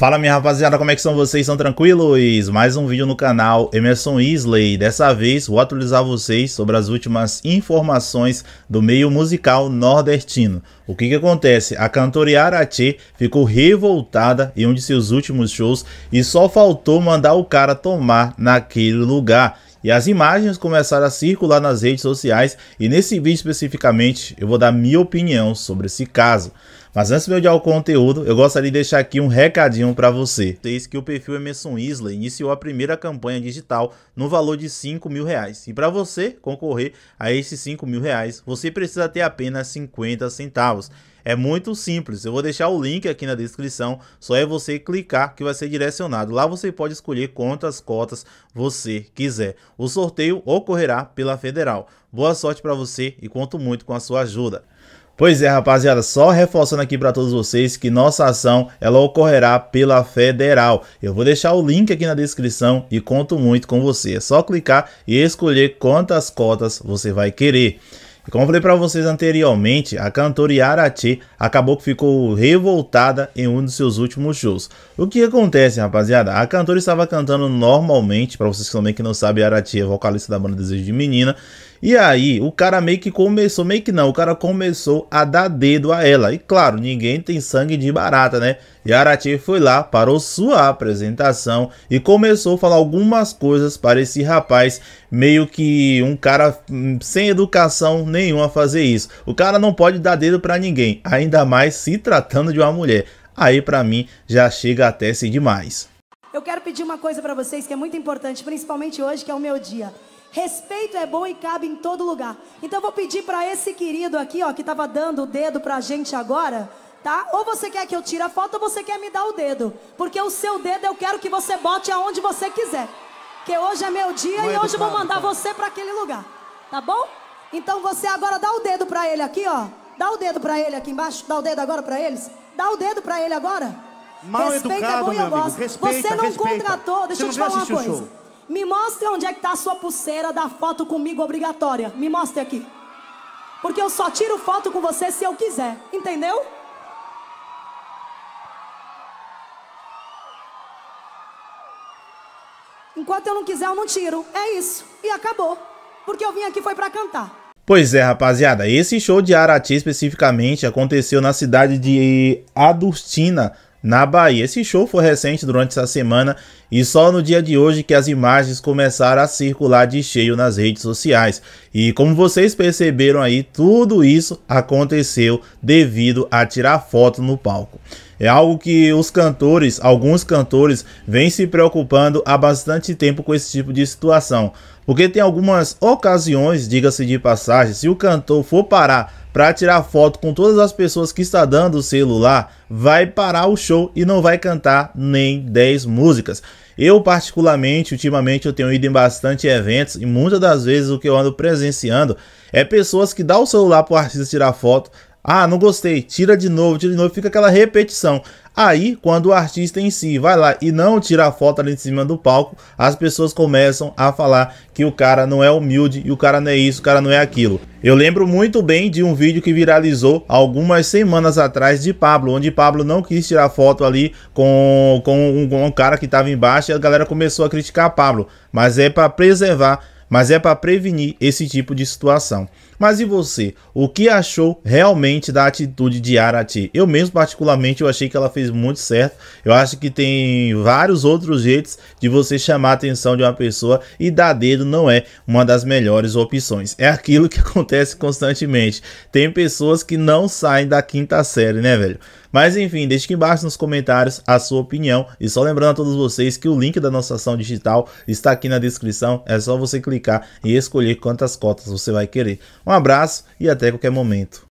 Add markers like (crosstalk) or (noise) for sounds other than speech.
Fala minha rapaziada, como é que são vocês? São tranquilos? Mais um vídeo no canal Emerson Isley. Dessa vez vou atualizar vocês sobre as últimas informações do meio musical nordestino. O que que acontece? A cantora Yaratie ficou revoltada em um de seus últimos shows e só faltou mandar o cara tomar naquele lugar. E as imagens começaram a circular nas redes sociais e nesse vídeo especificamente eu vou dar minha opinião sobre esse caso. Mas antes de eu dar o conteúdo, eu gostaria de deixar aqui um recadinho para você. Eis que o perfil Emerson Isla iniciou a primeira campanha digital no valor de 5 mil reais. E para você concorrer a esses 5 mil reais, você precisa ter apenas 50 centavos. É muito simples, eu vou deixar o link aqui na descrição, só é você clicar que vai ser direcionado. Lá você pode escolher quantas cotas você quiser. O sorteio ocorrerá pela Federal. Boa sorte para você e conto muito com a sua ajuda. Pois é, rapaziada, só reforçando aqui para todos vocês que nossa ação ela ocorrerá pela Federal. Eu vou deixar o link aqui na descrição e conto muito com você. É só clicar e escolher quantas cotas você vai querer. Como falei para vocês anteriormente, a cantora Yara acabou que ficou revoltada em um dos seus últimos shows. O que acontece, rapaziada? A cantora estava cantando normalmente, para vocês também que não sabem, Yara é vocalista da banda Desejo de Menina, e aí, o cara meio que começou, meio que não, o cara começou a dar dedo a ela. E claro, ninguém tem sangue de barata, né? E Arati foi lá, parou sua apresentação e começou a falar algumas coisas para esse rapaz, meio que um cara hum, sem educação nenhuma fazer isso. O cara não pode dar dedo para ninguém, ainda mais se tratando de uma mulher. Aí para mim já chega até ser demais. Eu quero pedir uma coisa para vocês que é muito importante, principalmente hoje, que é o meu dia. Respeito é bom e cabe em todo lugar. Então eu vou pedir para esse querido aqui, ó, que estava dando o dedo para a gente agora, tá? Ou você quer que eu tire a foto ou você quer me dar o dedo. Porque o seu dedo eu quero que você bote aonde você quiser. Porque hoje é meu dia e hoje eu vou mandar então. você para aquele lugar. Tá bom? Então você agora dá o dedo para ele aqui, ó. Dá o dedo para ele aqui embaixo. Dá o dedo agora para eles. Dá o dedo para ele agora. Mal respeita educado, bom e eu amigo. gosto. Respeita, você não respeita. contratou, deixa eu te falar uma coisa. Show. Me mostra onde é que tá a sua pulseira da foto comigo obrigatória. Me mostre aqui. Porque eu só tiro foto com você se eu quiser, entendeu? Enquanto eu não quiser, eu não tiro. É isso. E acabou. Porque eu vim aqui foi para cantar. Pois é, rapaziada, esse show de Arati especificamente aconteceu na cidade de Adustina, na Bahia. Esse show foi recente durante essa semana e só no dia de hoje que as imagens começaram a circular de cheio nas redes sociais. E como vocês perceberam aí, tudo isso aconteceu devido a tirar foto no palco. É algo que os cantores, alguns cantores, vêm se preocupando há bastante tempo com esse tipo de situação. Porque tem algumas ocasiões, diga-se de passagem, se o cantor for parar para tirar foto com todas as pessoas que está dando o celular, vai parar o show e não vai cantar nem 10 músicas. Eu, particularmente, ultimamente eu tenho ido em bastante eventos e muitas das vezes o que eu ando presenciando é pessoas que dão o celular para o artista tirar foto, ah, não gostei. Tira de novo, tira de novo. Fica aquela repetição. Aí, quando o artista em si vai lá e não tira a foto ali de cima do palco, as pessoas começam a falar que o cara não é humilde e o cara não é isso, o cara não é aquilo. Eu lembro muito bem de um vídeo que viralizou algumas semanas atrás de Pablo, onde Pablo não quis tirar foto ali com, com um, com um cara que estava embaixo e a galera começou a criticar Pablo. Mas é para preservar, mas é para prevenir esse tipo de situação. Mas e você? O que achou realmente da atitude de Arati? Eu mesmo, particularmente, eu achei que ela fez muito certo. Eu acho que tem vários outros jeitos de você chamar a atenção de uma pessoa e dar dedo não é uma das melhores opções. É aquilo que (laughs) acontece constantemente. Tem pessoas que não saem da quinta série, né, velho? Mas enfim, deixe aqui embaixo nos comentários a sua opinião. E só lembrando a todos vocês que o link da nossa ação digital está aqui na descrição. É só você clicar e escolher quantas cotas você vai querer. Um abraço e até qualquer momento.